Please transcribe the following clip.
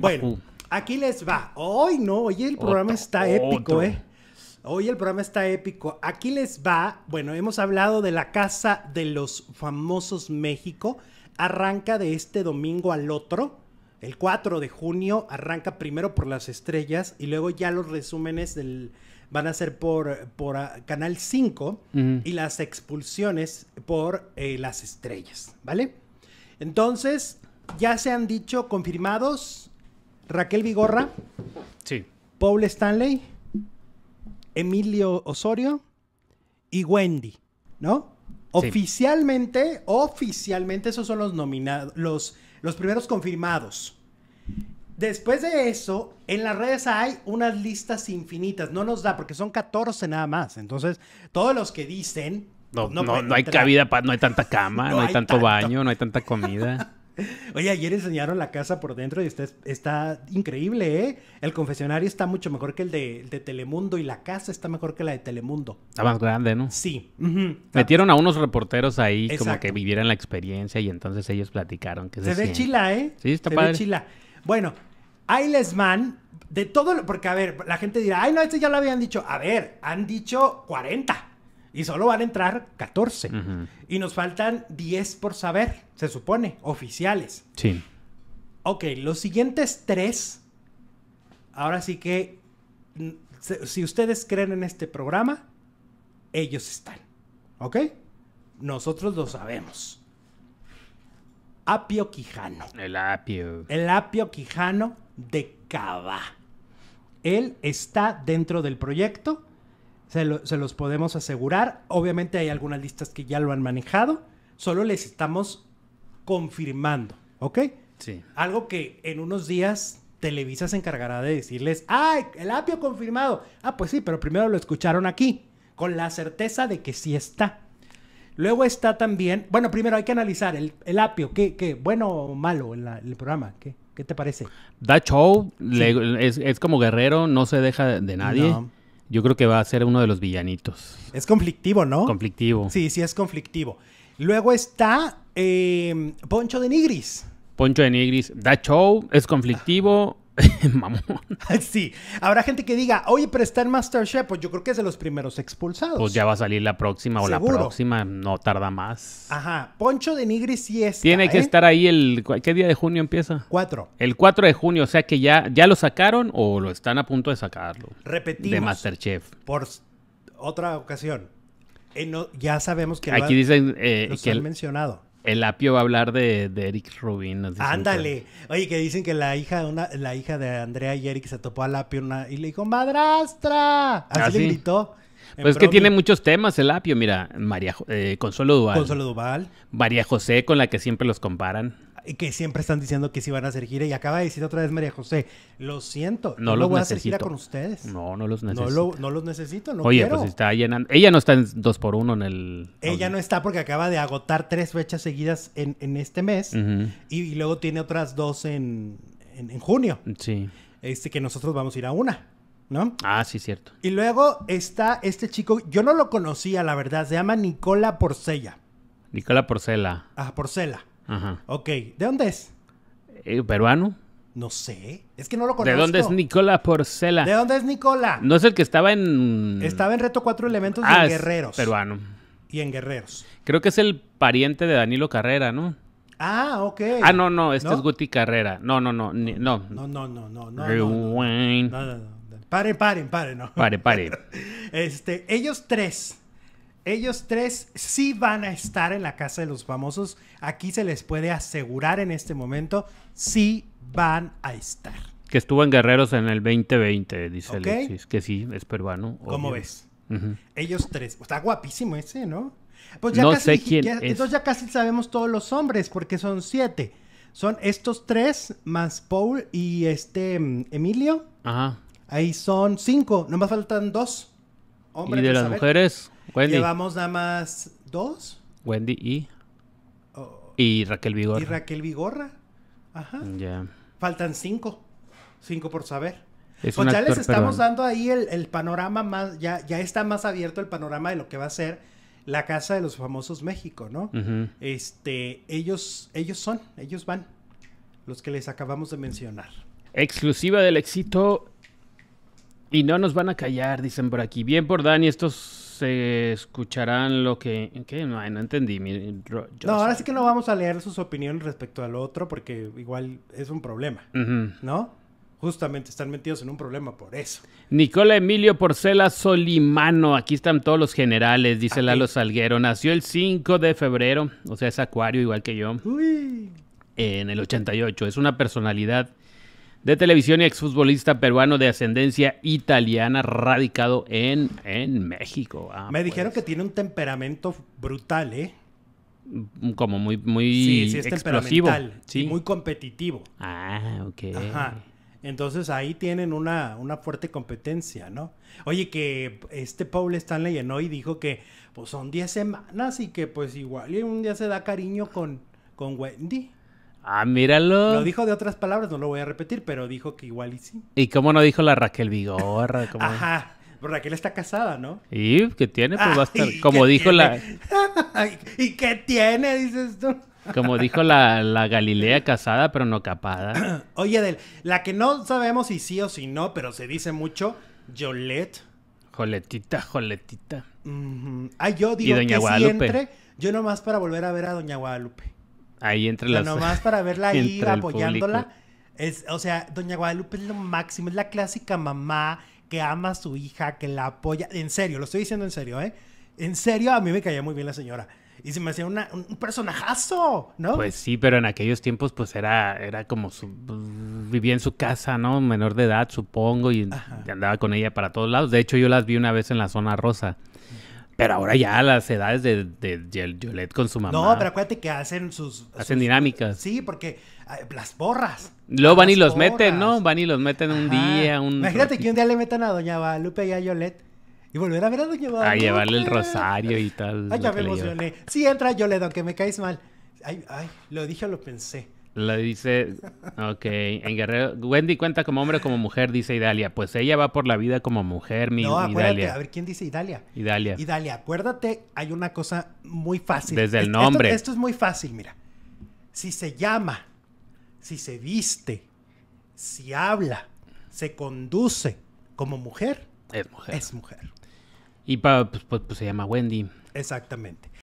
bueno, aquí les va. Hoy no, Oye, el programa está épico, ¿eh? Hoy el programa está épico. Aquí les va. Bueno, hemos hablado de la Casa de los Famosos México. Arranca de este domingo al otro. El 4 de junio arranca primero por las estrellas y luego ya los resúmenes del, van a ser por, por ah, Canal 5 y las expulsiones por eh, las estrellas, ¿vale? Entonces, ya se han dicho confirmados Raquel Vigorra. Sí. Paul Stanley. Emilio Osorio. Y Wendy, ¿no? Oficialmente, oficialmente, esos son los nominados, los, los primeros confirmados. Después de eso, en las redes hay unas listas infinitas. No nos da, porque son 14 nada más. Entonces, todos los que dicen. No, pues, no, no, hay cabida, no hay tanta cama, no, hay, tanto, baño, no hay tanta comida. Oye, ayer enseñaron la casa por dentro y está, está increíble, ¿eh? El confesionario está mucho mejor que el de, Telemundo y la casa está mejor que la de Telemundo. Está más grande, ¿no? Sí. Metieron a unos reporteros ahí como que vivieran la experiencia y entonces ellos platicaron que se, ve chila, ¿eh? Sí, está se Ve chila. Bueno, Ailes de todo, porque a ver, la gente dirá, ay, no, este ya lo habían dicho. A ver, han dicho 40. Y solo van a entrar 14. Y nos faltan 10 por saber, se supone, oficiales. Sí. Ok, los siguientes tres, ahora sí que, si ustedes creen en este programa, ellos están. ¿Ok? Nosotros lo sabemos. Apio Quijano. El apio. El apio Quijano de Cava. Él está dentro del proyecto se, los podemos asegurar. Obviamente hay algunas listas que ya lo han manejado. Solo les estamos confirmando, ¿ok? Sí. Algo que en unos días Televisa se encargará de decirles, ¡ay, el apio confirmado! Ah, pues sí, pero primero lo escucharon aquí, con la certeza de que sí está. Luego está también, bueno, primero hay que analizar el, apio, ¿qué, qué, bueno o malo en el programa, ¿qué, qué te parece? Da show, es, es, como guerrero, no se deja de nadie. No yo creo que va a ser uno de los villanitos. Es conflictivo, ¿no? Conflictivo. Sí, sí, es conflictivo. Luego está eh, Poncho de Nigris. Poncho de Nigris da show, es conflictivo, Mamón. Sí. Habrá gente que diga, oye, pero está en Masterchef. Pues yo creo que es de los primeros expulsados. Pues ya va a salir la próxima o la próxima, no tarda más. Ajá. Poncho de Nigri sí es. Tiene que ¿eh? estar ahí el. ¿Qué día de junio empieza? 4. El 4 de junio, o sea que ya, ya lo sacaron o lo están a punto de sacarlo. Repetimos. De Masterchef. Por otra ocasión. Eh, ya sabemos que Aquí lo, dicen, eh, que han el... mencionado. El apio va a hablar de, Eric Rubin. Ándale. Oye, que dicen que la hija, una, la hija de Andrea y Eric se topó al apio una, y le dijo, madrastra. Ah, Así le gritó. Pues que tiene muchos temas el apio, mira, María eh, Consuelo Duval. Consuelo Duval. María José, con la que siempre los comparan que siempre están diciendo que sí van a hacer gira. Y acaba de decir otra vez María José, lo siento, no, voy a hacer gira con ustedes. No, no los necesito. No, los necesito, no Oye, pues está llenando. Ella no está en dos por uno en el... Ella no está porque acaba de agotar tres fechas seguidas en, este mes. y, luego tiene otras dos en, en, junio. Sí. Este, que nosotros vamos a ir a una. ¿No? Ah, sí, cierto. Y luego está este chico, yo no lo conocía, la verdad, se llama Nicola Porcella. Nicola Porcella. Ah, Porcella. Ajá. Ok, ¿de dónde es? Eh, ¿Peruano? No sé, es que no lo conozco. ¿De dónde es Nicola Porcela? ¿De dónde es Nicola? No es el que estaba en... Estaba en Reto Cuatro Elementos de y ah, en Guerreros. peruano. Y en Guerreros. Creo que es el pariente de Danilo Carrera, ¿no? Ah, ok. Ah, no, no, este es Guti Carrera. No, no, no, no. No, no, no, no, no. Rewind. No, no, Paren, paren, paren, no. Pare, pare. este, ellos tres ellos tres sí van a estar en la casa de los famosos. Aquí se les puede asegurar en este momento, sí van a estar. Que estuvo en Guerreros en el 2020, dice Alexis. Que sí, es peruano. ¿Cómo ves? Ellos tres. Está guapísimo ese, ¿no? Pues ya no casi, sé quién Entonces ya casi sabemos todos los hombres, porque son siete. Son estos tres, más Paul y este mm, Emilio. Ajá. Ahí son cinco. Nomás faltan dos. Hombres, ¿Y de las mujeres? Wendy. Llevamos nada más dos. Wendy y. Oh. Y Raquel Vigorra. Y Raquel Vigorra. Ajá. Ya. Faltan cinco. Cinco por saber. pues ya les estamos dando ahí el, panorama más. Ya, ya está más abierto el panorama de lo que va a ser la Casa de los Famosos México, ¿no? Este, ellos, ellos son, ellos van, los que les acabamos de mencionar. Exclusiva del éxito. Y no nos van a callar, dicen por aquí. Bien por Dani, estos escucharán lo que... ¿Qué? No, entendí. no, ahora sí que no vamos a leer sus opiniones respecto al otro porque igual es un problema, ¿no? Justamente están metidos en un problema por eso. Nicola Emilio Porcela Solimano, aquí están todos los generales, dice Lalo Salguero. Nació el 5 de febrero, o sea, es acuario igual que yo. En el 88, es una personalidad de televisión y exfutbolista peruano de ascendencia italiana radicado en, en México. Ah, Me pues. dijeron que tiene un temperamento brutal, ¿eh? Como muy, muy sí, es explosivo. y muy competitivo. Ah, ok. Ajá. Entonces ahí tienen una, fuerte competencia, ¿no? Oye, que este Paul Stanley en hoy dijo que pues son 10 semanas y que pues igual un día se da cariño con, con Wendy. Ah, míralo. Lo dijo de otras palabras, no lo voy a repetir, pero dijo que igual y sí. ¿Y cómo no dijo la Raquel Vigorra? ¿Cómo... Ajá. Pues Raquel está casada, ¿no? Y que tiene, pues va a estar. Como dijo la. ¿Y qué tiene? Dices tú. Como dijo la, Galilea casada, pero no capada. Oye, la que no sabemos si sí o si no, pero se dice mucho, Jolet, Joletita, Joletita. Ay, yo digo que Si entre, yo nomás para volver a ver a Doña Guadalupe. Ahí entre las... Pero nomás para verla ahí apoyándola. Es, o sea, Doña Guadalupe es lo máximo, es la clásica mamá que ama a su hija, que la apoya. En serio, lo estoy diciendo en serio, ¿eh? En serio, a mí me caía muy bien la señora. Y se me hacía un personajazo, ¿no? Pues sí, pero en aquellos tiempos, pues era, era como su, vivía en su casa, ¿no? Menor de edad, supongo, y andaba con ella para todos lados. De hecho, yo las vi una vez en la zona rosa. Pero ahora ya las edades de, de, con su mamá. No, pero acuérdate que hacen sus. Hacen dinámicas. Sí, porque ah, las borras. Luego van y los meten, ¿no? Van y los meten un día. Un Imagínate que un día le metan a Doña Guadalupe y a Yolette. Y volver a ver a Doña Guadalupe. A llevarle el rosario y tal. Ay, ya me emocioné. Sí, entra Yolette, aunque me caes mal. Ay, ay, lo dije o lo pensé. Le dice, ok, en Guerrero, Wendy cuenta como hombre o como mujer, dice Idalia. Pues ella va por la vida como mujer, mi no, acuérdate, A ver, ¿quién dice Idalia? Idalia. Idalia, acuérdate, hay una cosa muy fácil. Desde el nombre. Esto, es muy fácil, mira. Si se llama, si se viste, si habla, se conduce como mujer. Es mujer. Es mujer. Y pues, pues, pues se llama Wendy. Exactamente.